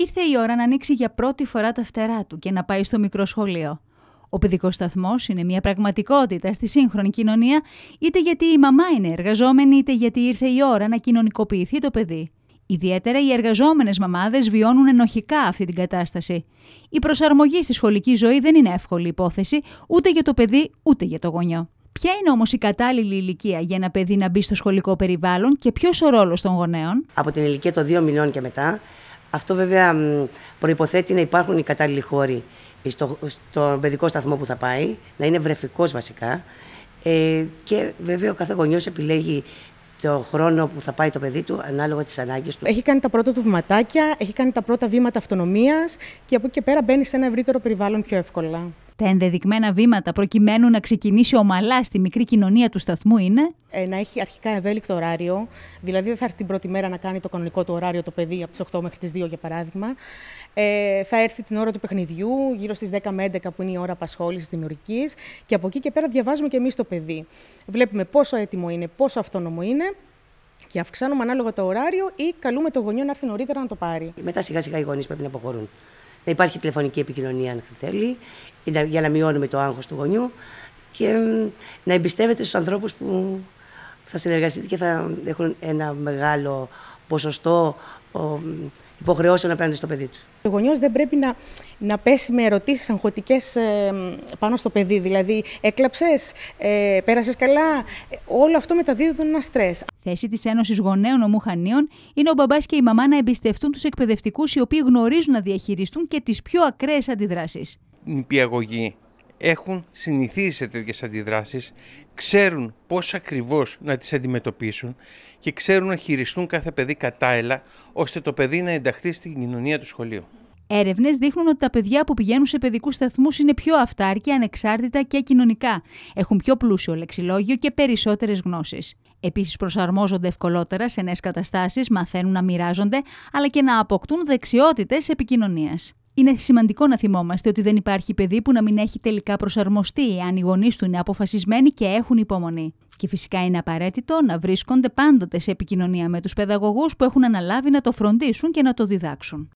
Ήρθε η ώρα να ανοίξει για πρώτη φορά τα φτερά του και να πάει στο μικρό σχολείο. Ο παιδικός σταθμός είναι μια πραγματικότητα στη σύγχρονη κοινωνία, είτε γιατί η μαμά είναι εργαζόμενη, είτε γιατί ήρθε η ώρα να κοινωνικοποιηθεί το παιδί. Ιδιαίτερα οι εργαζόμενες μαμάδες βιώνουν ενοχικά αυτή την κατάσταση. Η προσαρμογή στη σχολική ζωή δεν είναι εύκολη υπόθεση ούτε για το παιδί ούτε για το γονιό. Ποια είναι όμως η κατάλληλη ηλικία για ένα παιδί να μπει στο σχολικό περιβάλλον και ποιος ο ρόλος των γονέων. Από την ηλικία των 2 μηνών και μετά αυτό βέβαια προποθέτει να υπάρχουν οι κατάλληλοι χώροι στον στο παιδικό σταθμό που θα πάει, να είναι βρεφικός βασικά ε, και βέβαια ο κάθε γονιό επιλέγει το χρόνο που θα πάει το παιδί του ανάλογα τις ανάγκες του. Έχει κάνει τα πρώτα του βηματάκια, έχει κάνει τα πρώτα βήματα αυτονομίας και από εκεί και πέρα μπαίνει σε ένα ευρύτερο περιβάλλον πιο εύκολα τα ενδεδειγμένα βήματα προκειμένου να ξεκινήσει ομαλά στη μικρή κοινωνία του σταθμού είναι. Ε, να έχει αρχικά ευέλικτο ωράριο. Δηλαδή, δεν θα έρθει την πρώτη μέρα να κάνει το κανονικό του ωράριο το παιδί από τις 8 μέχρι τις 2 για παράδειγμα. Ε, θα έρθει την ώρα του παιχνιδιού, γύρω στις 10 με 11 που είναι η ώρα απασχόλησης δημιουργικής. Και από εκεί και πέρα διαβάζουμε και εμείς το παιδί. Βλέπουμε πόσο έτοιμο είναι, πόσο αυτόνομο είναι και αυξάνουμε ανάλογα το ωράριο ή καλούμε το γονιό να έρθει νωρίτερα να το πάρει. Μετά σιγά σιγά οι γονείς πρέπει να αποχωρούν να υπάρχει τηλεφωνική επικοινωνία αν θέλει, για να μειώνουμε το άγχος του γονιού και να εμπιστεύεται στους ανθρώπους που θα συνεργαστείτε και θα έχουν ένα μεγάλο ποσοστό υποχρεώσεων απέναντι στο παιδί τους. Ο γονιός δεν πρέπει να, να πέσει με ερωτήσεις αγχωτικές ε, πάνω στο παιδί. Δηλαδή, έκλαψες, ε, πέρασες καλά. Ε, όλο αυτό μεταδίδεται ένα στρες. Θέση της Ένωσης Γονέων Ομουχανίων είναι ο μπαμπάς και η μαμά να εμπιστευτούν τους εκπαιδευτικούς οι οποίοι γνωρίζουν να διαχειριστούν και τις πιο ακραίες αντιδράσεις. Η πιαγωγή έχουν συνηθίσει σε τέτοιες αντιδράσεις, ξέρουν πώς ακριβώς να τις αντιμετωπίσουν και ξέρουν να χειριστούν κάθε παιδί κατάλληλα, ώστε το παιδί να ενταχθεί στην κοινωνία του σχολείου. Έρευνες δείχνουν ότι τα παιδιά που πηγαίνουν σε παιδικούς σταθμούς είναι πιο αυτάρκια, ανεξάρτητα και κοινωνικά. Έχουν πιο πλούσιο λεξιλόγιο και περισσότερες γνώσεις. Επίσης, προσαρμόζονται ευκολότερα σε νέες καταστάσεις, μαθαίνουν να μοιράζονται, αλλά και να αποκτούν δεξιότητες επικοινωνίας. Είναι σημαντικό να θυμόμαστε ότι δεν υπάρχει παιδί που να μην έχει τελικά προσαρμοστεί, αν οι γονείς του είναι αποφασισμένοι και έχουν υπομονή. Και φυσικά είναι απαραίτητο να βρίσκονται πάντοτε σε επικοινωνία με τους παιδαγωγούς που έχουν αναλάβει να το φροντίσουν και να το διδάξουν.